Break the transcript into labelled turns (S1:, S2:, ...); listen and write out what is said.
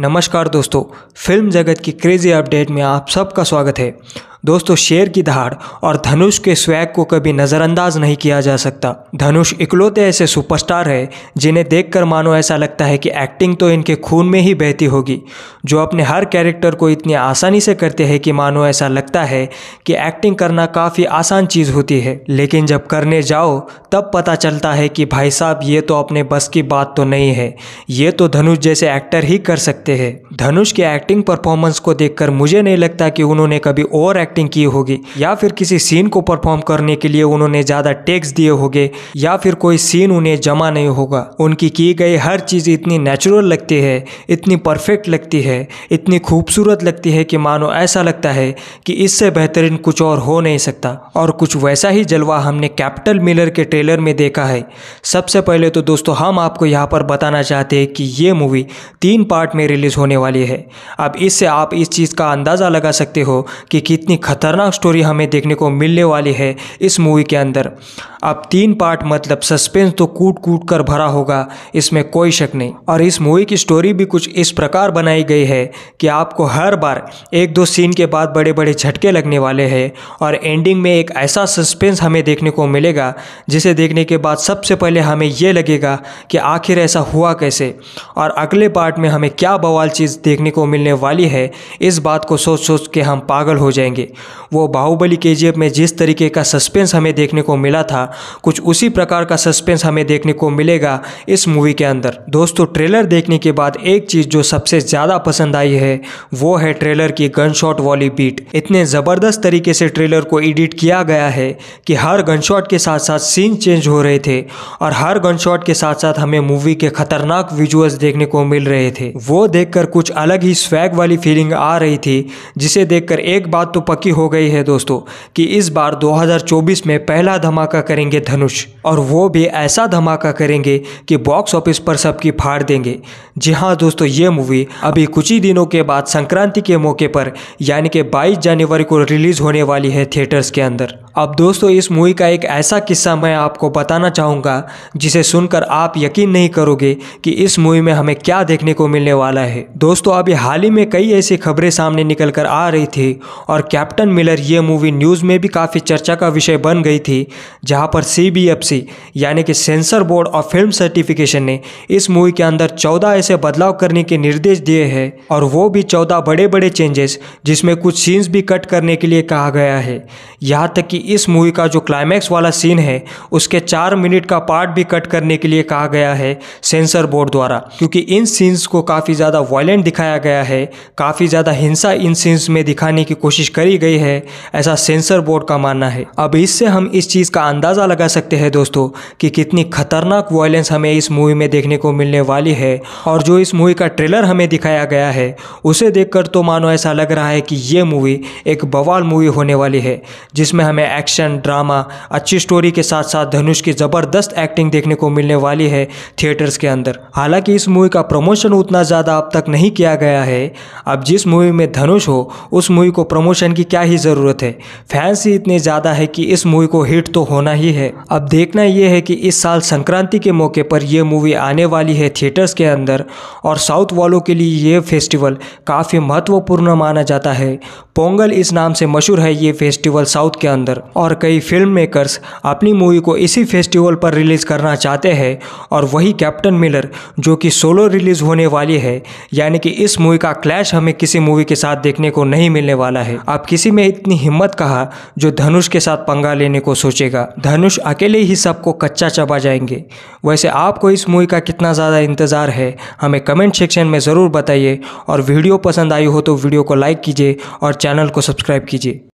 S1: नमस्कार दोस्तों फिल्म जगत की क्रेजी अपडेट में आप सबका स्वागत है दोस्तों शेर की दहाड़ और धनुष के स्वैग को कभी नज़रअंदाज नहीं किया जा सकता धनुष इकलौते ऐसे सुपरस्टार है जिन्हें देखकर मानो ऐसा लगता है कि एक्टिंग तो इनके खून में ही बहती होगी जो अपने हर कैरेक्टर को इतनी आसानी से करते हैं कि मानो ऐसा लगता है कि एक्टिंग करना काफ़ी आसान चीज़ होती है लेकिन जब करने जाओ तब पता चलता है कि भाई साहब ये तो अपने बस की बात तो नहीं है ये तो धनुष जैसे एक्टर ही कर सकते हैं धनुष के एक्टिंग परफॉर्मेंस को देखकर मुझे नहीं लगता कि उन्होंने कभी ओवर एक्ट एक्टिंग की होगी या फिर किसी सीन को परफॉर्म करने के लिए उन्होंने ज़्यादा टेक्स दिए होंगे या फिर कोई सीन उन्हें जमा नहीं होगा उनकी की गई हर चीज़ इतनी नेचुरल लगती है इतनी परफेक्ट लगती है इतनी खूबसूरत लगती है कि मानो ऐसा लगता है कि इससे बेहतरीन कुछ और हो नहीं सकता और कुछ वैसा ही जलवा हमने कैपिटल मिलर के ट्रेलर में देखा है सबसे पहले तो दोस्तों हम आपको यहाँ पर बताना चाहते हैं कि ये मूवी तीन पार्ट में रिलीज़ होने वाली है अब इससे आप इस चीज़ का अंदाज़ा लगा सकते हो कि कितनी खतरनाक स्टोरी हमें देखने को मिलने वाली है इस मूवी के अंदर अब तीन पार्ट मतलब सस्पेंस तो कूट कूट कर भरा होगा इसमें कोई शक नहीं और इस मूवी की स्टोरी भी कुछ इस प्रकार बनाई गई है कि आपको हर बार एक दो सीन के बाद बड़े बड़े झटके लगने वाले हैं और एंडिंग में एक ऐसा सस्पेंस हमें देखने को मिलेगा जिसे देखने के बाद सबसे पहले हमें यह लगेगा कि आखिर ऐसा हुआ कैसे और अगले पार्ट में हमें क्या बवाल चीज़ देखने को मिलने वाली है इस बात को सोच सोच के हम पागल हो जाएंगे वो बाहुबली के में जिस तरीके का सस्पेंस हमें देखने को मिला था कुछ उसी प्रकार का सस्पेंस हमें देखने को मिलेगा इस मूवी के अंदर दोस्तों ट्रेलर देखने के बाद एक चीज़ जो सबसे ज़्यादा पसंद आई है वो है ट्रेलर की गन वाली बीट इतने ज़बरदस्त तरीके से ट्रेलर को एडिट किया गया है कि हर गन शॉट के साथ साथ सीन चेंज हो रहे थे और हर गन के साथ साथ हमें मूवी के खतरनाक विजुअल्स देखने को मिल रहे थे वो देखकर कुछ अलग ही स्वैग वाली फीलिंग आ रही थी जिसे देखकर एक बात तो पक्की हो गई है दोस्तों कि इस बार 2024 में पहला धमाका करेंगे धनुष और वो भी ऐसा धमाका करेंगे कि बॉक्स ऑफिस पर सबकी फाड़ देंगे जी हाँ दोस्तों ये मूवी अभी कुछ ही दिनों के बाद संक्रांति के मौके पर यानी कि 22 जनवरी को रिलीज होने वाली है थिएटर्स के अंदर अब दोस्तों इस मूवी का एक ऐसा किस्सा मैं आपको बताना चाहूँगा जिसे सुनकर आप यकीन नहीं करोगे कि इस मूवी में हमें क्या देखने को मिलने वाला है दोस्तों अभी हाल ही में कई ऐसी खबरें सामने निकल कर आ रही थी और कैप्टन मिलर ये मूवी न्यूज़ में भी काफ़ी चर्चा का विषय बन गई थी जहाँ पर सी यानी कि censor board of film certification ने इस मूवी के अंदर चौदह ऐसे बदलाव करने के निर्देश दिए हैं और वो भी चौदह बड़े बड़े चेंजेस जिसमें कुछ सीन्स भी कट करने के लिए कहा गया है यहाँ तक कि इस मूवी का जो क्लाइमैक्स वाला सीन है उसके चार मिनट का पार्ट भी कट करने के लिए कहा गया है सेंसर बोर्ड द्वारा क्योंकि इन सीन्स को काफ़ी ज़्यादा वायलेंट दिखाया गया है काफ़ी ज़्यादा हिंसा इन सीन्स में दिखाने की कोशिश करी गई है ऐसा सेंसर बोर्ड का मानना है अब इससे हम इस चीज़ का अंदाज़ा लगा सकते हैं दोस्तों कि कितनी खतरनाक वायलेंस हमें इस मूवी में देखने को मिलने वाली है और जो इस मूवी का ट्रेलर हमें दिखाया गया है उसे देखकर तो मानो ऐसा लग रहा है कि ये मूवी एक बवाल मूवी होने वाली है जिसमें हमें एक्शन ड्रामा अच्छी स्टोरी के साथ साथ धनुष की ज़बरदस्त एक्टिंग देखने को मिलने वाली है थिएटर्स के अंदर हालांकि इस मूवी का प्रमोशन उतना ज़्यादा अब तक नहीं किया गया है अब जिस मूवी में धनुष हो उस मूवी को प्रमोशन की क्या ही ज़रूरत है फैंस ही इतने ज़्यादा है कि इस मूवी को हिट तो होना ही है अब देखना यह है कि इस साल संक्रांति के मौके पर यह मूवी आने वाली है थिएटर्स के अंदर और साउथ वालों के लिए ये फेस्टिवल काफ़ी महत्वपूर्ण माना जाता है पोंगल इस नाम से मशहूर है ये फेस्टिवल साउथ के अंदर और कई फिल्म मेकर्स अपनी मूवी को इसी फेस्टिवल पर रिलीज़ करना चाहते हैं और वही कैप्टन मिलर जो कि सोलो रिलीज़ होने वाली है यानी कि इस मूवी का क्लैश हमें किसी मूवी के साथ देखने को नहीं मिलने वाला है आप किसी में इतनी हिम्मत कहा जो धनुष के साथ पंगा लेने को सोचेगा धनुष अकेले ही सबको कच्चा चबा जाएंगे वैसे आपको इस मूवी का कितना ज़्यादा इंतज़ार है हमें कमेंट सेक्शन में ज़रूर बताइए और वीडियो पसंद आई हो तो वीडियो को लाइक कीजिए और चैनल को सब्सक्राइब कीजिए